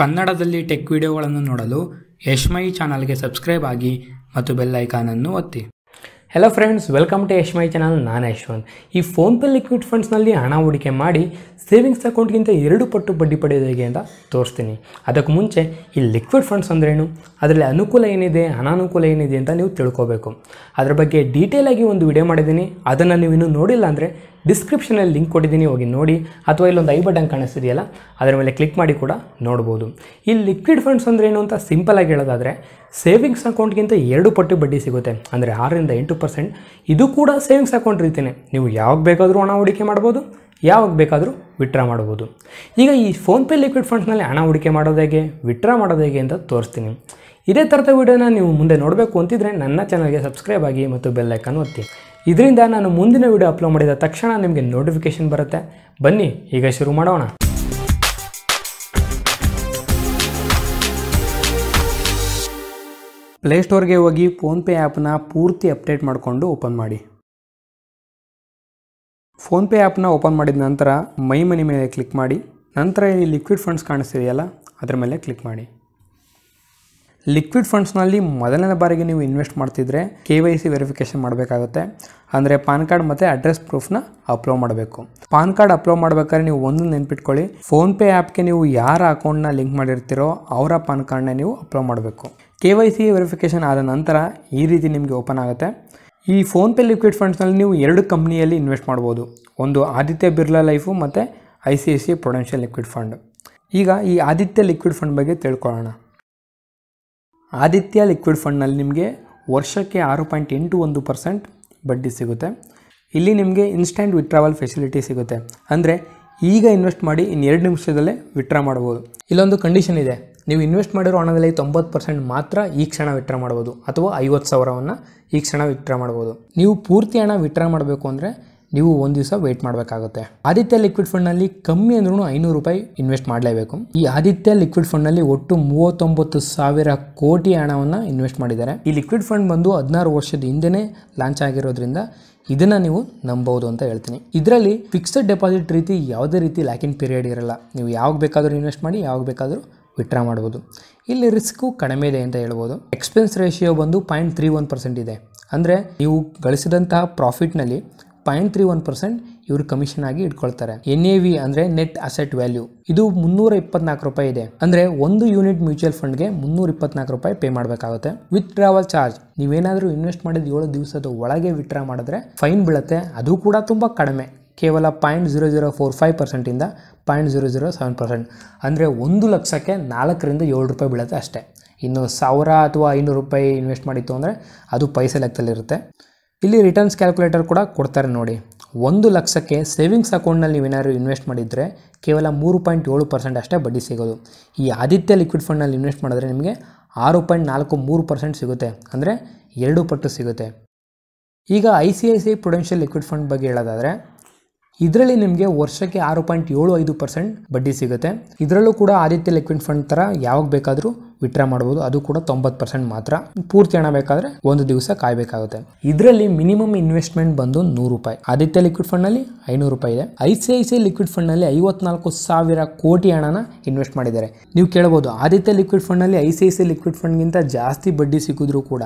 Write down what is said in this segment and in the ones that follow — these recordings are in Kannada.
ಕನ್ನಡದಲ್ಲಿ ಟೆಕ್ ವಿಡಿಯೋಗಳನ್ನು ನೋಡಲು ಯಶ್ಮೈ ಚಾನಲ್ಗೆ ಸಬ್ಸ್ಕ್ರೈಬ್ ಆಗಿ ಮತ್ತು ಬೆಲ್ ಅನ್ನು ಒತ್ತಿ hello friends welcome to Yash my channel ನಾನು ಯಶ್ವಂತ್ ಈ ಫೋನ್ ಪೇ ಲಿಕ್ವಿಡ್ ಫಂಡ್ಸ್ನಲ್ಲಿ ಹಣ ಹೂಡಿಕೆ ಮಾಡಿ ಸೇವಿಂಗ್ಸ್ ಅಕೌಂಟ್ಗಿಂತ ಎರಡು ಪಟ್ಟು ಬಡ್ಡಿ ಪಡೆಯೋದು ಹೇಗೆ ಅಂತ ತೋರಿಸ್ತೀನಿ ಅದಕ್ಕೆ ಮುಂಚೆ ಈ ಲಿಕ್ವಿಡ್ ಫಂಡ್ಸ್ ಅಂದ್ರೇನು ಅದರಲ್ಲಿ ಅನುಕೂಲ ಏನಿದೆ ಅನಾನುಕೂಲ ಏನಿದೆ ಅಂತ ನೀವು ತಿಳ್ಕೊಬೇಕು ಅದರ ಬಗ್ಗೆ ಡೀಟೇಲಾಗಿ ಒಂದು ವಿಡಿಯೋ ಮಾಡಿದ್ದೀನಿ ಅದನ್ನು ನೀವು ಇನ್ನೂ ನೋಡಿಲ್ಲ ಅಂದರೆ ಡಿಸ್ಕ್ರಿಪ್ಷನಲ್ಲಿ ಲಿಂಕ್ ಕೊಟ್ಟಿದ್ದೀನಿ ಹೋಗಿ ನೋಡಿ ಅಥವಾ ಇಲ್ಲೊಂದು ಐ ಬಟನ್ ಕಾಣಿಸ್ತಿದೆಯಲ್ಲ ಅದರ ಮೇಲೆ ಕ್ಲಿಕ್ ಮಾಡಿ ಕೂಡ ನೋಡ್ಬೋದು ಈ ಲಿಕ್ವಿಡ್ ಫಂಡ್ಸ್ ಅಂದರೆ ಏನು ಅಂತ ಸಿಂಪಲಾಗಿ ಹೇಳೋದಾದರೆ ಸೇವಿಂಗ್ಸ್ ಅಕೌಂಟ್ಗಿಂತ ಎರಡು ಪಟ್ಟು ಬಡ್ಡಿ ಸಿಗುತ್ತೆ ಅಂದರೆ ಆರರಿಂದ ಎಂಟು ಪರ್ಸೆಂಟ್ ಇದು ಕೂಡ ಸೇವಿಂಗ್ಸ್ ಅಕೌಂಟ್ ರೀತಿಯೇ ನೀವು ಯಾವಾಗ ಬೇಕಾದರೂ ಹಣ ಹೂಡಿಕೆ ಮಾಡ್ಬೋದು ಯಾವಾಗ ಬೇಕಾದರೂ ವಿತ್ಡ್ರಾ ಮಾಡ್ಬೋದು ಈಗ ಈ ಫೋನ್ಪೇ ಲಿಕ್ವಿಡ್ ಫಂಡ್ಸ್ನಲ್ಲಿ ಹಣ ಹೂಡಿಕೆ ಮಾಡೋದು ಹೇಗೆ ವಿತ್ಡ್ರಾ ಮಾಡೋದು ಹೇಗೆ ಅಂತ ತೋರಿಸ್ತೀನಿ ಇದೇ ಥರದ ವಿಡಿಯೋನ ನೀವು ಮುಂದೆ ನೋಡಬೇಕು ಅಂತಿದ್ರೆ ನನ್ನ ಚಾನಲ್ಗೆ ಸಬ್ಸ್ಕ್ರೈಬ್ ಆಗಿ ಮತ್ತು ಬೆಲ್ಲೈಕನ್ ಒತ್ತಿ ಇದರಿಂದ ನಾನು ಮುಂದಿನ ವಿಡಿಯೋ ಅಪ್ಲೋಡ್ ಮಾಡಿದ ತಕ್ಷಣ ನಿಮಗೆ ನೋಟಿಫಿಕೇಶನ್ ಬರುತ್ತೆ ಬನ್ನಿ ಈಗ ಶುರು ಮಾಡೋಣ ಪ್ಲೇಸ್ಟೋರ್ಗೆ ಹೋಗಿ ಫೋನ್ಪೇ ಆ್ಯಪ್ನ ಪೂರ್ತಿ ಅಪ್ಡೇಟ್ ಮಾಡಿಕೊಂಡು ಓಪನ್ ಮಾಡಿ ಫೋನ್ಪೇ ಆ್ಯಪ್ನ ಓಪನ್ ಮಾಡಿದ ನಂತರ ಮೈ ಮನಿ ಮೇಲೆ ಕ್ಲಿಕ್ ಮಾಡಿ ನಂತರ ಇಲ್ಲಿ ಲಿಕ್ವಿಡ್ ಫಂಡ್ಸ್ ಕಾಣಿಸ್ತಿದೆಯಲ್ಲ ಅದರ ಮೇಲೆ ಕ್ಲಿಕ್ ಮಾಡಿ ಲಿಕ್ವಿಡ್ ಫಂಡ್ಸ್ನಲ್ಲಿ ಮೊದಲನೇ ಬಾರಿಗೆ ನೀವು ಇನ್ವೆಸ್ಟ್ ಮಾಡ್ತಿದ್ರೆ ಕೆ ವೈ ಸಿ ವೆರಿಫಿಕೇಷನ್ ಮಾಡಬೇಕಾಗುತ್ತೆ ಅಂದರೆ ಪಾನ್ ಕಾರ್ಡ್ ಮತ್ತು ಅಡ್ರೆಸ್ ಪ್ರೂಫ್ನ ಅಪ್ಲೋಡ್ ಮಾಡಬೇಕು ಪಾನ್ ಕಾರ್ಡ್ ಅಪ್ಲೋಡ್ ಮಾಡಬೇಕಾದ್ರೆ ನೀವು ಒಂದು ನೆನ್ಪಿಟ್ಕೊಳ್ಳಿ ಫೋನ್ಪೇ ಆ್ಯಪ್ಗೆ ನೀವು ಯಾರ ಅಕೌಂಟ್ನ ಲಿಂಕ್ ಮಾಡಿರ್ತೀರೋ ಅವರ ಪಾನ್ ಕಾರ್ಡ್ನ ನೀವು ಅಪ್ಲೋಡ್ ಮಾಡಬೇಕು ಕೆ ವೈ ಸಿ ವೆರಿಫಿಕೇಷನ್ ಆದ ನಂತರ ಈ ರೀತಿ ನಿಮಗೆ ಓಪನ್ ಆಗುತ್ತೆ ಈ ಫೋನ್ಪೇ ಲಿಕ್ವಿಡ್ ಫಂಡ್ಸ್ನಲ್ಲಿ ನೀವು ಎರಡು ಕಂಪ್ನಿಯಲ್ಲಿ ಇನ್ವೆಸ್ಟ್ ಮಾಡ್ಬೋದು ಒಂದು ಆದಿತ್ಯ ಬಿರ್ಲಾ ಲೈಫು ಮತ್ತು I C I C prudential liquid fund ಈಗ ಈ ಆದಿತ್ಯ ಲಿಕ್ವಿಡ್ ಫಂಡ್ ಬಗ್ಗೆ ತಿಳ್ಕೊಳ್ಳೋಣ ಆದಿತ್ಯ ಲಿಕ್ವಿಡ್ ಫಂಡ್ನಲ್ಲಿ ನಿಮಗೆ ವರ್ಷಕ್ಕೆ ಆರು ಪಾಯಿಂಟ್ ಎಂಟು ಒಂದು ಪರ್ಸೆಂಟ್ ಬಡ್ಡಿ ಸಿಗುತ್ತೆ ಇಲ್ಲಿ ನಿಮಗೆ ಇನ್ಸ್ಟೆಂಟ್ ವಿತ್ಡ್ರಾವಲ್ ಫೆಸಿಲಿಟಿ ಸಿಗುತ್ತೆ ಅಂದರೆ ಈಗ ಇನ್ವೆಸ್ಟ್ ಮಾಡಿ ಇನ್ನು ಎರಡು ನಿಮಿಷದಲ್ಲೇ ವಿತ್ಡ್ರಾ ಮಾಡ್ಬೋದು ಇಲ್ಲೊಂದು ಕಂಡೀಷನ್ ಇದೆ ನೀವು ಇನ್ವೆಸ್ಟ್ ಮಾಡಿರೋ ಹಣದಲ್ಲಿ ತೊಂಬತ್ತು ಪರ್ಸೆಂಟ್ ಮಾತ್ರ ಈ ಕ್ಷಣ ವಿತ್ಡ್ರಾ ಮಾಡ್ಬೋದು ಅಥವಾ ಐವತ್ತು ಸಾವಿರವನ್ನು ಈ ಕ್ಷಣ ವಿತ್ಡ್ರಾ ಮಾಡ್ಬೋದು ನೀವು ಪೂರ್ತಿ ಹಣ ವಿತ್ಡ್ರಾ ಮಾಡಬೇಕು ಅಂದರೆ ನೀವು ಒಂದು ದಿವಸ ವೇಟ್ ಮಾಡಬೇಕಾಗುತ್ತೆ ಆದಿತ್ಯ ಲಿಕ್ವಿಡ್ ಫಂಡ್ನಲ್ಲಿ ಕಮ್ಮಿ ಅಂದ್ರೂ ಐನೂರು ರೂಪಾಯಿ ಇನ್ವೆಸ್ಟ್ ಮಾಡಲೇಬೇಕು ಈ ಆದಿತ್ಯ ಲಿಕ್ವಿಡ್ ಫಂಡ್ನಲ್ಲಿ ಒಟ್ಟು ಮೂವತ್ತೊಂಬತ್ತು ಸಾವಿರ ಕೋಟಿ ಹಣವನ್ನು ಇನ್ವೆಸ್ಟ್ ಮಾಡಿದ್ದಾರೆ ಈ ಲಿಕ್ವಿಡ್ ಫಂಡ್ ಬಂದು ಹದಿನಾರು ವರ್ಷದ ಹಿಂದೆನೆ ಲಾಂಚ್ ಆಗಿರೋದ್ರಿಂದ ಇದನ್ನು ನೀವು ನಂಬೋದು ಅಂತ ಹೇಳ್ತೀನಿ ಇದರಲ್ಲಿ ಫಿಕ್ಸ್ಡ್ ಡೆಪಾಸಿಟ್ ರೀತಿ ಯಾವುದೇ ರೀತಿ ಲ್ಯಾಕಿನ್ ಪೀರಿಯಡ್ ಇರಲ್ಲ ನೀವು ಯಾವಾಗ ಬೇಕಾದರೂ ಇನ್ವೆಸ್ಟ್ ಮಾಡಿ ಯಾವಾಗ ಬೇಕಾದರೂ ವಿತ್ಡ್ರಾ ಮಾಡ್ಬೋದು ಇಲ್ಲಿ ರಿಸ್ಕು ಕಡಿಮೆ ಇದೆ ಅಂತ ಹೇಳ್ಬೋದು ಎಕ್ಸ್ಪೆನ್ಸ್ ರೇಷಿಯೋ ಬಂದು ಪಾಯಿಂಟ್ ತ್ರೀ ಒನ್ ಪರ್ಸೆಂಟ್ ಇದೆ ಅಂದರೆ ನೀವು ಗಳಿಸಿದಂತಹ ಪ್ರಾಫಿಟ್ನಲ್ಲಿ ಪಾಯಿಂಟ್ ತ್ರೀ ಒನ್ ಪರ್ಸೆಂಟ್ ಇವರು ಕಮಿಷನ್ ಆಗಿ ಇಟ್ಕೊಳ್ತಾರೆ ಎನ್ ಎ ವಿ ಅಂದ್ರೆ ನೆಟ್ ಅಸೆಟ್ ವ್ಯಾಲ್ಯೂ ಇದು ಮುನ್ನೂರ ಇಪ್ಪತ್ನಾಲ್ಕು ರೂಪಾಯಿ ಇದೆ ಅಂದ್ರೆ ಒಂದು ಯೂನಿಟ್ ಮ್ಯೂಚುವಲ್ ಫಂಡ್ಗೆ ಮುನ್ನೂರ ಇಪ್ಪತ್ನಾಲ್ಕು ರೂಪಾಯಿ ಪೇ ಮಾಡಬೇಕಾಗುತ್ತೆ ವಿತ್ ಡ್ರಾವಲ್ ಚಾರ್ಜ್ ನೀವೇನಾದರೂ ಇನ್ವೆಸ್ಟ್ ಮಾಡಿದ ಏಳು ದಿವಸದ ಒಳಗೆ ವಿತ್ಡ್ರಾ ಮಾಡಿದ್ರೆ ಫೈನ್ ಬೀಳುತ್ತೆ ಅದು ಕೂಡ ತುಂಬ ಕಡಿಮೆ ಕೇವಲ point zero zero four five ಪರ್ಸೆಂಟಿಂದ point zero zero seven percent ಅಂದರೆ ಒಂದು ಲಕ್ಷಕ್ಕೆ ನಾಲ್ಕರಿಂದ ಏಳು ರೂಪಾಯಿ ಬೀಳುತ್ತೆ ಅಷ್ಟೇ ಇನ್ನು ಸಾವಿರ ಅಥವಾ ಐನೂರು ರೂಪಾಯಿ ಇನ್ವೆಸ್ಟ್ ಮಾಡಿತ್ತು ಅಂದರೆ ಅದು ಪೈಸೆ ಲೆಕ್ಕದಲ್ಲಿರುತ್ತೆ ಇಲ್ಲಿ ರಿಟರ್ನ್ಸ್ ಕ್ಯಾಲ್ಕುಲೇಟರ್ ಕೂಡ ಕೊಡ್ತಾರೆ ನೋಡಿ ಒಂದು ಲಕ್ಷಕ್ಕೆ ಸೇವಿಂಗ್ಸ್ ಅಕೌಂಟ್ನಲ್ಲಿ ನೀವೇನಾದ್ರು ಇನ್ವೆಸ್ಟ್ ಮಾಡಿದರೆ ಕೇವಲ ಮೂರು ಪಾಯಿಂಟ್ ಏಳು ಪರ್ಸೆಂಟ್ ಅಷ್ಟೇ ಬಡ್ಡಿ ಸಿಗೋದು ಈ ಆದಿತ್ಯ ಲಿಕ್ವಿಡ್ ಫಂಡ್ನಲ್ಲಿ ಇನ್ವೆಸ್ಟ್ ಮಾಡಿದ್ರೆ ನಿಮಗೆ ಆರು ಪಾಯಿಂಟ್ ನಾಲ್ಕು ಮೂರು ಪರ್ಸೆಂಟ್ ಸಿಗುತ್ತೆ ಅಂದರೆ ಎರಡು ಪಟ್ಟು ಸಿಗುತ್ತೆ ಈಗ I C I C I prudential liquid fund ಬಗ್ಗೆ ಹೇಳೋದಾದರೆ ಇದರಲ್ಲಿ ನಿಮಗೆ ವರ್ಷಕ್ಕೆ ಆರು ಪಾಯಿಂಟ್ ಏಳು ಐದು ಪರ್ಸೆಂಟ್ ಬಡ್ಡಿ ಸಿಗುತ್ತೆ ಇದರಲ್ಲೂ ಕೂಡ ಆದಿತ್ಯ ಲಿಕ್ವಿಡ್ ಫಂಡ್ ಥರ ಯಾವಾಗ ಬೇಕಾದರೂ ವಿತ್ಡ್ರಾ ಮಾಡ್ಬೋದು ಅದು ಕೂಡ ತೊಂಬತ್ತು ಪರ್ಸೆಂಟ್ ಮಾತ್ರ ಪೂರ್ತಿ ಹಣ ಬೇಕಾದರೆ ಒಂದು ದಿವಸ ಕಾಯಬೇಕಾಗುತ್ತೆ ಇದರಲ್ಲಿ ಮಿನಿಮಮ್ ಇನ್ವೆಸ್ಟ್ಮೆಂಟ್ ಬಂದು ನೂರು ರೂಪಾಯಿ ಆದಿತ್ಯ ಲಿಕ್ವಿಡ್ ಫಂಡ್ನಲ್ಲಿ ಐನೂರು ರೂಪಾಯಿ ಇದೆ I C I C liquid ಫಂಡ್ನಲ್ಲಿ ಐವತ್ನಾಲ್ಕು ಸಾವಿರ ಕೋಟಿ ಹಣನ ಇನ್ವೆಸ್ಟ್ ಮಾಡಿದ್ದಾರೆ ನೀವು ಕೇಳಬಹುದು ಆದಿತ್ಯ ಲಿಕ್ವಿಡ್ ಫಂಡ್ನಲ್ಲಿ I C I C liquid ಫಂಡ್ಗಿಂತ ಜಾಸ್ತಿ ಬಡ್ಡಿ ಸಿಕ್ಕಿದ್ರೂ ಕೂಡ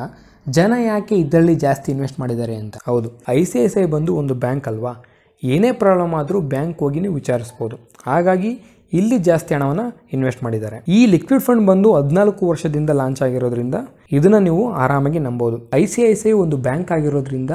ಜನ ಯಾಕೆ ಇದರಲ್ಲಿ ಜಾಸ್ತಿ ಇನ್ವೆಸ್ಟ್ ಮಾಡಿದ್ದಾರೆ ಅಂತ ಹೌದು I C I C I ಬಂದು ಒಂದು ಬ್ಯಾಂಕ್ ಅಲ್ವಾ ಏನೇ ಪ್ರಾಬ್ಲಮ್ ಆದರೂ ಬ್ಯಾಂಕ್ ಹೋಗಿ ನೀವು ವಿಚಾರಿಸ್ಬೋದು ಹಾಗಾಗಿ ಇಲ್ಲಿ ಜಾಸ್ತಿ ಹಣವನ್ನು ಇನ್ವೆಸ್ಟ್ ಮಾಡಿದ್ದಾರೆ ಈ ಲಿಕ್ವಿಡ್ ಫಂಡ್ ಬಂದು ಹದಿನಾಲ್ಕು ವರ್ಷದಿಂದ ಲಾಂಚ್ ಆಗಿರೋದ್ರಿಂದ ಇದನ್ನ ನೀವು ಆರಾಮಾಗಿ ನಂಬೋದು I C I C I ಒಂದು ಬ್ಯಾಂಕ್ ಆಗಿರೋದ್ರಿಂದ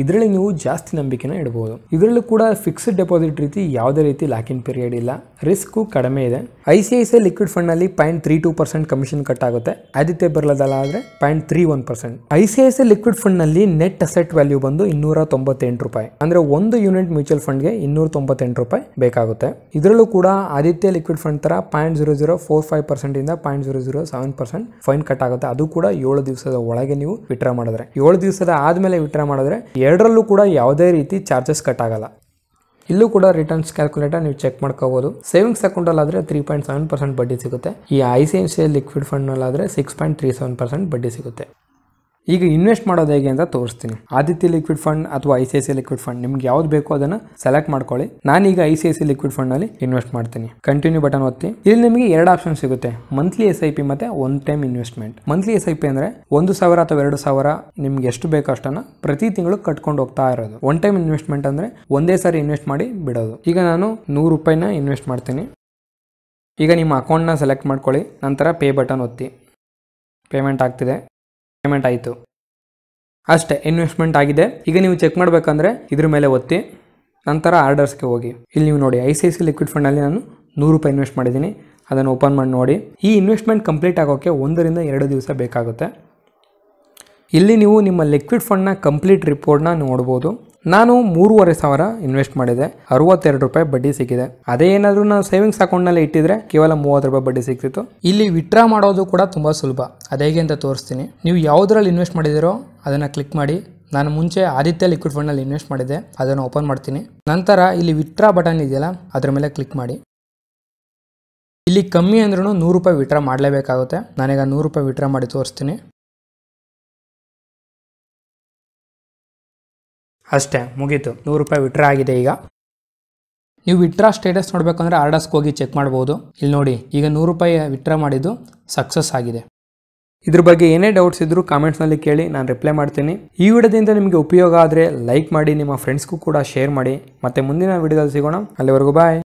ಇದರಲ್ಲಿ ನೀವು ಜಾಸ್ತಿ ನಂಬಿಕೆನ ಇಡಬಹುದು ಇದರಲ್ಲೂ ಕೂಡ ಫಿಕ್ಸ್ಡ್ ಡೆಪಾಸಿಟ್ ರೀತಿ ಯಾವುದೇ ರೀತಿ ಇನ್ ಪೀರಿಯಡ್ ಇಲ್ಲ ರಿಸ್ಕ್ ಕಡಿಮೆ ಇದೆ I C I C liquid fund ನಲ್ಲಿ point three two percent commission cut ಆಗುತ್ತೆ ಆದಿತ್ಯ ಬರ್ಲದಲ್ಲ ಆದರೆ point three one percent I C I C liquid fund ನಲ್ಲಿ ನೆಟ್ ಅಸೆಟ್ ವ್ಯಾಲ್ಯೂ ಬಂದು ಇನ್ನೂರ ತೊಂಬತ್ತೆಂಟು ರೂಪಾಯಿ ಅಂದ್ರೆ ಒಂದು ಯೂನಿಟ್ ಮ್ಯೂಚುವಲ್ ಫಂಡ್ಗೆ ಇನ್ನೂರ ತೊಂಬತ್ತೆಂಟು ರೂಪಾಯಿ ಬೇಕಾಗುತ್ತೆ ಇದರಲ್ಲೂ ಕೂಡ ಆದಿತ್ಯ ಲಿಕ್ವಿಡ್ ಫಂಡ್ ತರ point zero zero four five percent ಇಂದ point zero zero seven percent fine cut ಆಗುತ್ತೆ ಅದು ಕೂಡ ಏಳು ದಿವಸದ ಒಳಗೆ ನೀವು ವಿಡ್ರಾ ಮಾಡಿದ್ರೆ ಏಳು ದಿವಸದ ಆದ್ಮೇಲೆ ವಿಡ್ರಾ ಮಾಡಿದ್ರೆ ಎರಡರಲ್ಲೂ ಕೂಡ ಯಾವುದೇ ರೀತಿ ಚಾರ್ಜಸ್ ಕಟ್ ಆಗಲ್ಲ ಇಲ್ಲೂ ಕೂಡ ರಿಟರ್ನ್ಸ್ ಕ್ಯಾಲ್ಕುಲೇಟರ್ ನೀವು ಚೆಕ್ ಮಾಡ್ಕೋಬೋದು ಸೇವಿಂಗ್ಸ್ ಅಕೌಂಟಲ್ಲಾದರೆ ತ್ರೀ ಪಾಯಿಂಟ್ ಸೆವೆನ್ ಪರ್ಸೆಂಟ್ ಬಡ್ಡಿ ಸಿಗುತ್ತೆ ಈ I C I C I liquid ಫಂಡ್ನಲ್ಲಾದರೆ six point three seven percent ಬಡ್ಡಿ ಸಿಗುತ್ತೆ ಈಗ ಇನ್ವೆಸ್ಟ್ ಮಾಡೋದು ಹೇಗೆ ಅಂತ ತೋರಿಸ್ತೀನಿ ಆದಿತ್ಯ ಲಿಕ್ವಿಡ್ ಫಂಡ್ ಅಥವಾ I C I C liquid fund ನಿಮ್ಗೆ ಯಾವ್ದು ಬೇಕೋ ಅದನ್ನು ಸೆಲೆಕ್ಟ್ ಮಾಡ್ಕೊಳ್ಳಿ ನಾನೀಗ I C I C liquid fund ನಲ್ಲಿ ಇನ್ವೆಸ್ಟ್ ಮಾಡ್ತೀನಿ ಕಂಟಿನ್ಯೂ ಬಟನ್ ಒತ್ತಿ ಇಲ್ಲಿ ನಿಮಗೆ ಎರಡು ಆಪ್ಷನ್ ಸಿಗುತ್ತೆ ಮಂತ್ಲಿ ಎಸ್ ಐ ಪಿ ಮತ್ತೆ one time investment monthly S I P ಅಂದ್ರೆ ಒಂದು ಸಾವಿರ ಅಥವಾ ಎರಡು ಸಾವಿರ ನಿಮ್ಗೆ ಎಷ್ಟು ಬೇಕೋ ಅಷ್ಟನ್ನ ಪ್ರತಿ ತಿಂಗಳು ಕಟ್ಕೊಂಡು ಹೋಗ್ತಾ ಇರೋದು ಒನ್ ಟೈಮ್ ಇನ್ವೆಸ್ಟ್ಮೆಂಟ್ ಅಂದ್ರೆ ಒಂದೇ ಸಾರಿ ಇನ್ವೆಸ್ಟ್ ಮಾಡಿ ಬಿಡೋದು ಈಗ ನಾನು ನೂರು ರೂಪಾಯಿನ ಇನ್ವೆಸ್ಟ್ ಮಾಡ್ತೀನಿ ಈಗ ನಿಮ್ಮ ಅಕೌಂಟ್ನ ಸೆಲೆಕ್ಟ್ ಮಾಡ್ಕೊಳ್ಳಿ ನಂತರ ಪೇ ಬಟನ್ ಒತ್ತಿ ಪೇಮೆಂಟ್ ಆಗ್ತಿದೆ ಪೇಮೆಂಟ್ ಆಯಿತು ಅಷ್ಟೇ ಇನ್ವೆಸ್ಟ್ಮೆಂಟ್ ಆಗಿದೆ ಈಗ ನೀವು ಚೆಕ್ ಮಾಡಬೇಕಂದ್ರೆ ಇದ್ರ ಮೇಲೆ ಒತ್ತಿ ನಂತರ ಆರ್ಡರ್ಸ್ಗೆ ಹೋಗಿ ಇಲ್ಲಿ ನೀವು ನೋಡಿ I C I C liquid ಫಂಡಲ್ಲಿ ನಾನು ನೂರು ರೂಪಾಯಿ ಇನ್ವೆಸ್ಟ್ ಮಾಡಿದ್ದೀನಿ ಅದನ್ನು ಓಪನ್ ಮಾಡಿ ನೋಡಿ ಈ ಇನ್ವೆಸ್ಟ್ಮೆಂಟ್ ಕಂಪ್ಲೀಟ್ ಆಗೋಕ್ಕೆ ಒಂದರಿಂದ ಎರಡು ದಿವಸ ಬೇಕಾಗುತ್ತೆ ಇಲ್ಲಿ ನೀವು ನಿಮ್ಮ ಲಿಕ್ವಿಡ್ ಫಂಡ್ನ ಕಂಪ್ಲೀಟ್ ರಿಪೋರ್ಟ್ನ ನೋಡ್ಬೋದು ನಾನು ಮೂರುವರೆ ಸಾವಿರ ಇನ್ವೆಸ್ಟ್ ಮಾಡಿದೆ ಅರವತ್ತೆರಡು ರೂಪಾಯಿ ಬಡ್ಡಿ ಸಿಕ್ಕಿದೆ ಅದೇ ಏನಾದರೂ ನಾನು ಸೇವಿಂಗ್ಸ್ ಅಕೌಂಟ್ನಲ್ಲಿ ಇಟ್ಟಿದ್ರೆ ಕೇವಲ ಮೂವತ್ತು ರೂಪಾಯಿ ಬಡ್ಡಿ ಸಿಕ್ತಿತ್ತು ಇಲ್ಲಿ ವಿತ್ಡ್ರಾ ಮಾಡೋದು ಕೂಡ ತುಂಬ ಸುಲಭ ಹೇಗೆ ಅಂತ ತೋರಿಸ್ತೀನಿ ನೀವು ಯಾವುದ್ರಲ್ಲಿ ಇನ್ವೆಸ್ಟ್ ಮಾಡಿದಿರೋ ಅದನ್ನು ಕ್ಲಿಕ್ ಮಾಡಿ ನಾನು ಮುಂಚೆ ಆದಿತ್ಯ ಲಿಕ್ವಿಡ್ ಫಂಡ್ನಲ್ಲಿ ಇನ್ವೆಸ್ಟ್ ಮಾಡಿದ್ದೆ ಅದನ್ನು ಓಪನ್ ಮಾಡ್ತೀನಿ ನಂತರ ಇಲ್ಲಿ ವಿತ್ಡ್ರಾ ಬಟನ್ ಇದೆಯಲ್ಲ ಅದರ ಮೇಲೆ ಕ್ಲಿಕ್ ಮಾಡಿ ಇಲ್ಲಿ ಕಮ್ಮಿ ಅಂದ್ರೂ ನೂರು ರೂಪಾಯಿ ವಿತ್ಡ್ರಾ ಮಾಡಲೇಬೇಕಾಗುತ್ತೆ ನಾನೀಗ ನೂರು ರೂಪಾಯಿ ವಿತ್ಡ್ರಾ ಮಾಡಿ ತೋರಿಸ್ತೀನಿ ಅಷ್ಟೇ ಮುಗೀತು ನೂರು ರೂಪಾಯಿ ವಿಟ್ರಾ ಆಗಿದೆ ಈಗ ನೀವು ವಿಟ್ರಾ ಸ್ಟೇಟಸ್ ನೋಡಬೇಕಂದ್ರೆ ಆರ್ಡರ್ಸ್ಗೆ ಹೋಗಿ ಚೆಕ್ ಮಾಡ್ಬೋದು ಇಲ್ಲಿ ನೋಡಿ ಈಗ ನೂರು ರೂಪಾಯಿ ವಿಟ್ರಾ ಮಾಡಿದ್ದು ಸಕ್ಸಸ್ ಆಗಿದೆ ಇದ್ರ ಬಗ್ಗೆ ಏನೇ ಡೌಟ್ಸ್ ಇದ್ದರೂ ಕಾಮೆಂಟ್ಸ್ನಲ್ಲಿ ಕೇಳಿ ನಾನು ರಿಪ್ಲೈ ಮಾಡ್ತೀನಿ ಈ ವಿಡಿಯೋದಿಂದ ನಿಮಗೆ ಉಪಯೋಗ ಆದರೆ ಲೈಕ್ ಮಾಡಿ ನಿಮ್ಮ ಫ್ರೆಂಡ್ಸ್ಗೂ ಕೂಡ ಶೇರ್ ಮಾಡಿ ಮತ್ತೆ ಮುಂದಿನ ವಿಡಿಯೋದಲ್ಲಿ ಸಿಗೋಣ ಅಲ್ಲಿವರೆಗೂ ಬಾಯ್